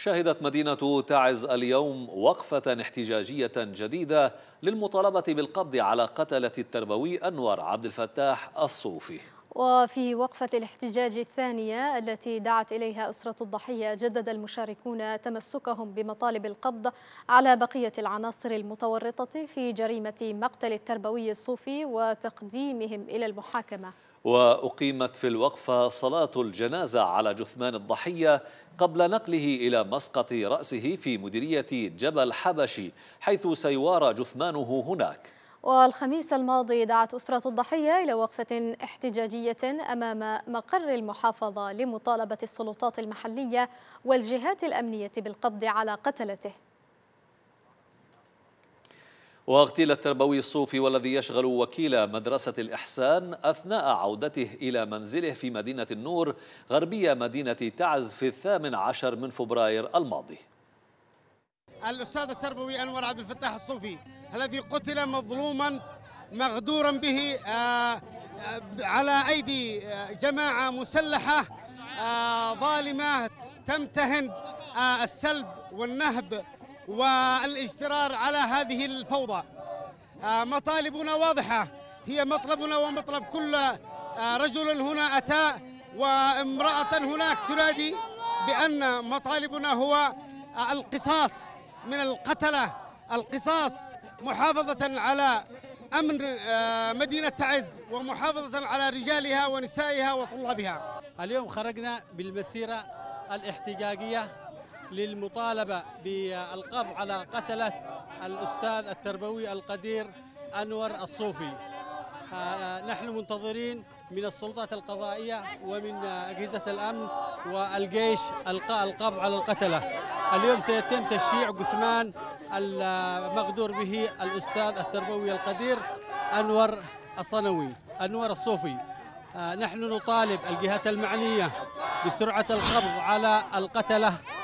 شهدت مدينة تعز اليوم وقفة احتجاجية جديدة للمطالبة بالقبض على قتلة التربوي أنور عبد الفتاح الصوفي وفي وقفة الاحتجاج الثانية التي دعت إليها أسرة الضحية جدد المشاركون تمسكهم بمطالب القبض على بقية العناصر المتورطة في جريمة مقتل التربوي الصوفي وتقديمهم إلى المحاكمة وأقيمت في الوقفة صلاة الجنازة على جثمان الضحية قبل نقله إلى مسقط رأسه في مديرية جبل حبشي حيث سيوارى جثمانه هناك والخميس الماضي دعت أسرة الضحية إلى وقفة احتجاجية أمام مقر المحافظة لمطالبة السلطات المحلية والجهات الأمنية بالقبض على قتلته واغتيل التربوي الصوفي والذي يشغل وكيل مدرسة الإحسان أثناء عودته إلى منزله في مدينة النور غربية مدينة تعز في الثامن عشر من فبراير الماضي الأستاذ التربوي أنور عبد الفتاح الصوفي الذي قتل مظلوما مغدورا به آه، آه، على أيدي آه، جماعة مسلحة ظالمة تمتهن السلب والنهب والاجترار على هذه الفوضى آه، مطالبنا واضحة هي مطلبنا ومطلب كل آه، رجل هنا أتى وامرأة هناك تنادي بأن مطالبنا هو آه، القصاص من القتلة القصاص محافظة على أمن مدينة تعز ومحافظة على رجالها ونسائها وطلابها اليوم خرجنا بالمسيرة الاحتجاجية للمطالبة بالقبض على قتلة الأستاذ التربوي القدير أنور الصوفي آه، آه، نحن منتظرين من السلطات القضائية ومن أجهزة الأمن والجيش القاء القبض على القتلة اليوم سيتم تشييع جثمان المغدور به الأستاذ التربوي القدير أنور الصنوي أنور الصوفي آه، نحن نطالب الجهات المعنية بسرعة القبض على القتلة